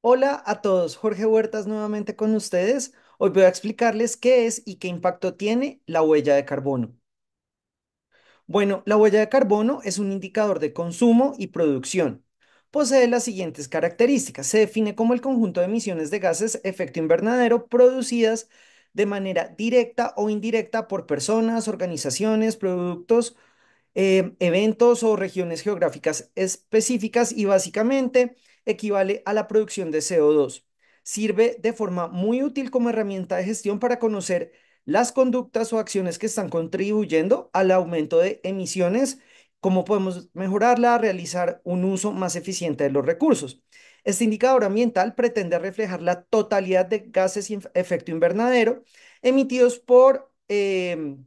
Hola a todos, Jorge Huertas nuevamente con ustedes. Hoy voy a explicarles qué es y qué impacto tiene la huella de carbono. Bueno, la huella de carbono es un indicador de consumo y producción. Posee las siguientes características. Se define como el conjunto de emisiones de gases efecto invernadero producidas de manera directa o indirecta por personas, organizaciones, productos, eh, eventos o regiones geográficas específicas y básicamente equivale a la producción de CO2. Sirve de forma muy útil como herramienta de gestión para conocer las conductas o acciones que están contribuyendo al aumento de emisiones, cómo podemos mejorarla, realizar un uso más eficiente de los recursos. Este indicador ambiental pretende reflejar la totalidad de gases y efecto invernadero emitidos por em,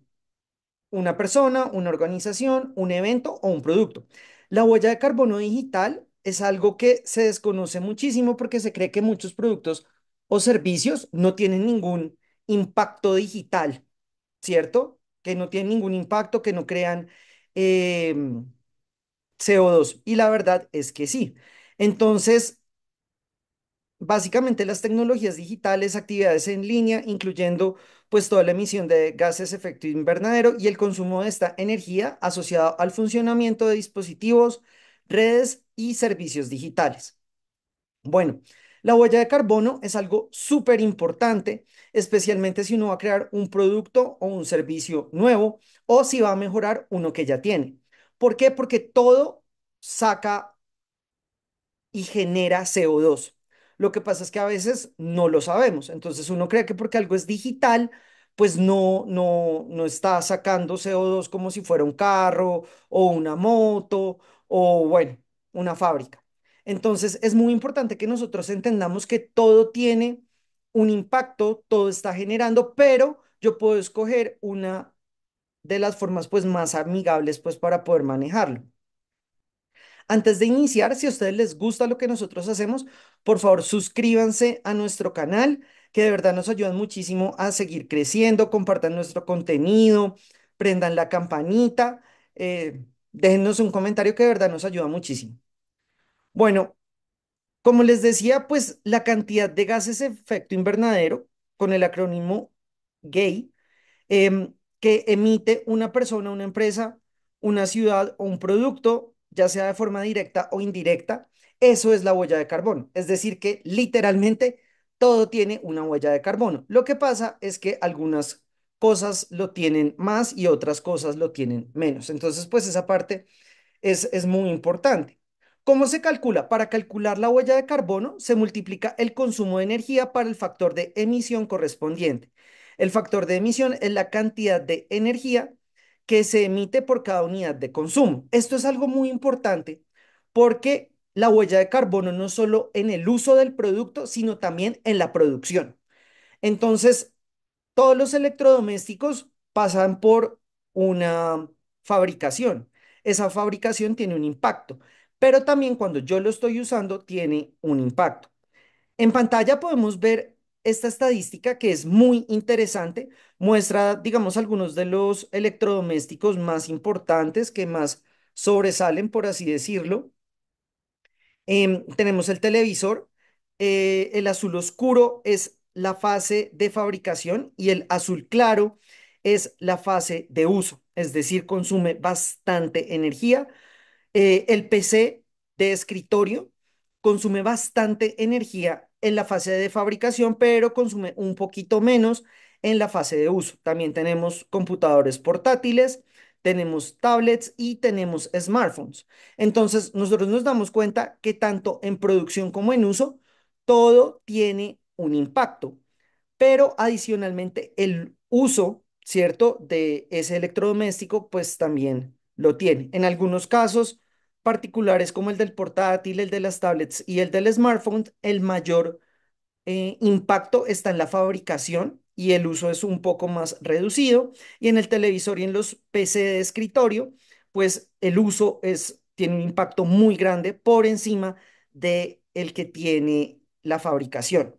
una persona, una organización, un evento o un producto. La huella de carbono digital es algo que se desconoce muchísimo porque se cree que muchos productos o servicios no tienen ningún impacto digital, ¿cierto? Que no tienen ningún impacto, que no crean em, CO2. Y la verdad es que sí. Entonces, básicamente las tecnologías digitales, actividades en línea, incluyendo pues toda la emisión de gases efecto invernadero y el consumo de esta energía asociado al funcionamiento de dispositivos, redes y servicios digitales. Bueno, la huella de carbono es algo súper importante, especialmente si uno va a crear un producto o un servicio nuevo o si va a mejorar uno que ya tiene. ¿Por qué? Porque todo saca y genera CO2. Lo que pasa es que a veces no lo sabemos. Entonces uno cree que porque algo es digital, pues no, no, no está sacando CO2 como si fuera un carro o una moto o bueno, una fábrica. Entonces es muy importante que nosotros entendamos que todo tiene un impacto, todo está generando, pero yo puedo escoger una de las formas pues más amigables pues para poder manejarlo. Antes de iniciar, si a ustedes les gusta lo que nosotros hacemos, por favor suscríbanse a nuestro canal, que de verdad nos ayudan muchísimo a seguir creciendo, compartan nuestro contenido, prendan la campanita. Eh, déjennos un comentario que de verdad nos ayuda muchísimo. Bueno, como les decía, pues la cantidad de gases efecto invernadero, con el acrónimo GAY, em, que emite una persona, una empresa, una ciudad o un producto, ya sea de forma directa o indirecta, eso es la huella de carbono. Es decir, que literalmente todo tiene una huella de carbono. Lo que pasa es que algunas cosas lo tienen más y otras cosas lo tienen menos. Entonces, pues esa parte es, es muy importante. ¿Cómo se calcula? Para calcular la huella de carbono se multiplica el consumo de energía para el factor de emisión correspondiente. El factor de emisión es la cantidad de energía que se emite por cada unidad de consumo. Esto es algo muy importante porque la huella de carbono no solo en el uso del producto, sino también en la producción. Entonces, todos los electrodomésticos pasan por una fabricación. Esa fabricación tiene un impacto, pero también cuando yo lo estoy usando tiene un impacto. En pantalla podemos ver esta estadística que es muy interesante. Muestra, digamos, algunos de los electrodomésticos más importantes que más sobresalen, por así decirlo. Em, tenemos el televisor. Eh, el azul oscuro es la fase de fabricación y el azul claro es la fase de uso, es decir, consume bastante energía. Eh, el PC de escritorio consume bastante energía en la fase de fabricación, pero consume un poquito menos en la fase de uso. También tenemos computadores portátiles, tenemos tablets y tenemos smartphones. Entonces, nosotros nos damos cuenta que tanto en producción como en uso, todo tiene un impacto, pero adicionalmente el uso, ¿cierto?, de ese electrodoméstico, pues también lo tiene. En algunos casos particulares como el del portátil, el de las tablets y el del smartphone, el mayor eh, impacto está en la fabricación y el uso es un poco más reducido. Y en el televisor y en los PC de escritorio, pues el uso es, tiene un impacto muy grande por encima de el que tiene la fabricación.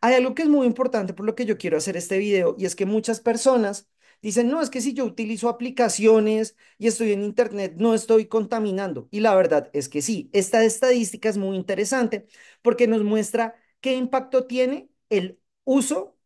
Hay algo que es muy importante por lo que yo quiero hacer este video y es que muchas personas dicen, no, es que si yo utilizo aplicaciones y estoy en Internet, no estoy contaminando. Y la verdad es que sí, esta estadística es muy interesante porque nos muestra qué impacto tiene el uso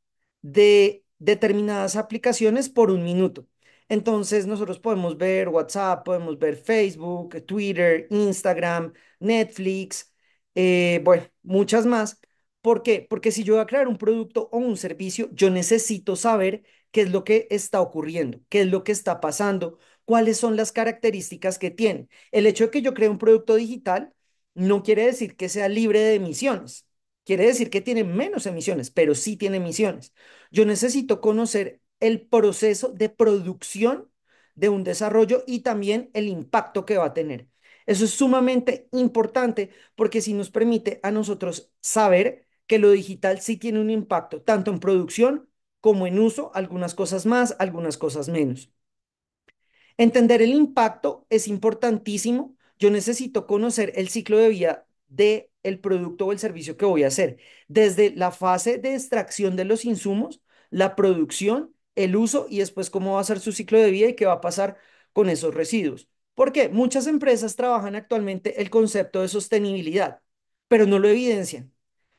de determinadas aplicaciones por un minuto. Entonces nosotros podemos ver WhatsApp, podemos ver Facebook, Twitter, Instagram, Netflix, eh, bueno, muchas más. ¿Por qué? Porque si yo voy a crear un producto o un servicio, yo necesito saber qué es lo que está ocurriendo, qué es lo que está pasando, cuáles son las características que tiene. El hecho de que yo cree un producto digital no quiere decir que sea libre de emisiones. Quiere decir que tiene menos emisiones, pero sí tiene emisiones. Yo necesito conocer el proceso de producción de un desarrollo y también el impacto que va a tener. Eso es sumamente importante porque si nos permite a nosotros saber que lo digital sí tiene un impacto, tanto en producción como en uso, algunas cosas más, algunas cosas menos. Entender el impacto es importantísimo. Yo necesito conocer el ciclo de vida del el producto o el servicio que voy a hacer, desde la fase de extracción de los insumos, la producción, el uso y después cómo va a ser su ciclo de vida y qué va a pasar con esos residuos. Porque muchas empresas trabajan actualmente el concepto de sostenibilidad, pero no lo evidencian.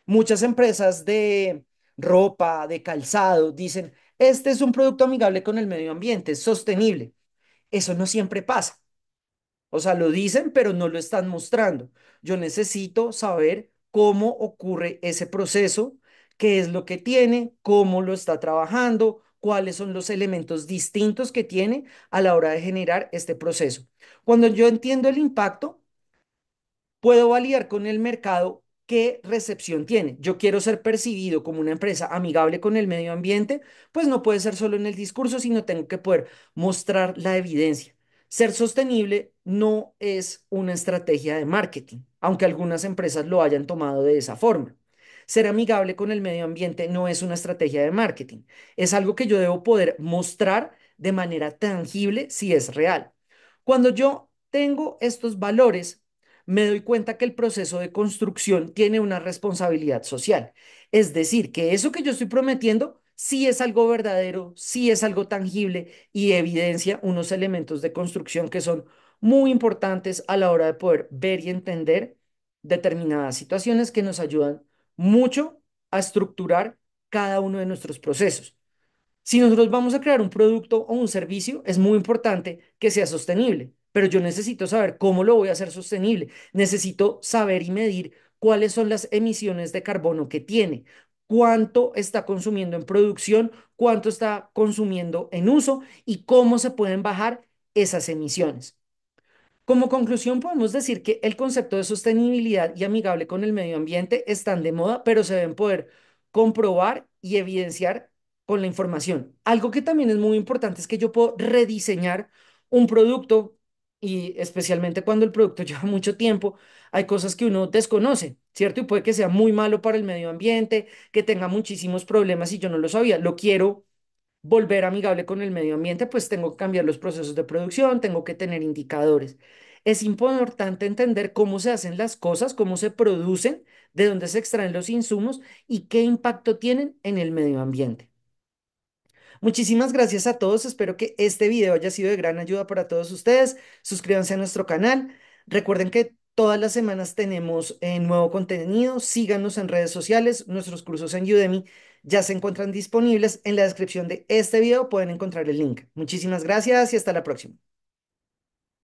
Muchas empresas de ropa, de calzado, dicen, este es un producto amigable con el medio ambiente, es sostenible. Eso no siempre pasa. O sea, lo dicen, pero no lo están mostrando. Yo necesito saber cómo ocurre ese proceso, qué es lo que tiene, cómo lo está trabajando, cuáles son los elementos distintos que tiene a la hora de generar este proceso. Cuando yo entiendo el impacto, puedo validar con el mercado qué recepción tiene. Yo quiero ser percibido como una empresa amigable con el medio ambiente, pues no puede ser solo en el discurso, sino tengo que poder mostrar la evidencia. Ser sostenible no es una estrategia de marketing, aunque algunas empresas lo hayan tomado de esa forma. Ser amigable con el medio ambiente no es una estrategia de marketing, es algo que yo debo poder mostrar de manera tangible si es real. Cuando yo tengo estos valores, me doy cuenta que el proceso de construcción tiene una responsabilidad social. Es decir, que eso que yo estoy prometiendo sí es algo verdadero, sí es algo tangible y evidencia unos elementos de construcción que son muy importantes a la hora de poder ver y entender determinadas situaciones que nos ayudan mucho a estructurar cada uno de nuestros procesos. Si nosotros vamos a crear un producto o un servicio, es muy importante que sea sostenible pero yo necesito saber cómo lo voy a hacer sostenible. Necesito saber y medir cuáles son las emisiones de carbono que tiene, cuánto está consumiendo en producción, cuánto está consumiendo en uso y cómo se pueden bajar esas emisiones. Como conclusión, podemos decir que el concepto de sostenibilidad y amigable con el medio ambiente están de moda, pero se deben poder comprobar y evidenciar con la información. Algo que también es muy importante es que yo puedo rediseñar un producto, y especialmente cuando el producto lleva mucho tiempo, hay cosas que uno desconoce, ¿cierto? Y puede que sea muy malo para el medio ambiente, que tenga muchísimos problemas y yo no lo sabía, lo quiero volver amigable con el medio ambiente, pues tengo que cambiar los procesos de producción, tengo que tener indicadores. Es importante entender cómo se hacen las cosas, cómo se producen, de dónde se extraen los insumos y qué impacto tienen en el medio ambiente. Muchísimas gracias a todos. Espero que este video haya sido de gran ayuda para todos ustedes. Suscríbanse a nuestro canal. Recuerden que todas las semanas tenemos eh, nuevo contenido. Síganos en redes sociales. Nuestros cursos en Udemy ya se encuentran disponibles. En la descripción de este video pueden encontrar el link. Muchísimas gracias y hasta la próxima.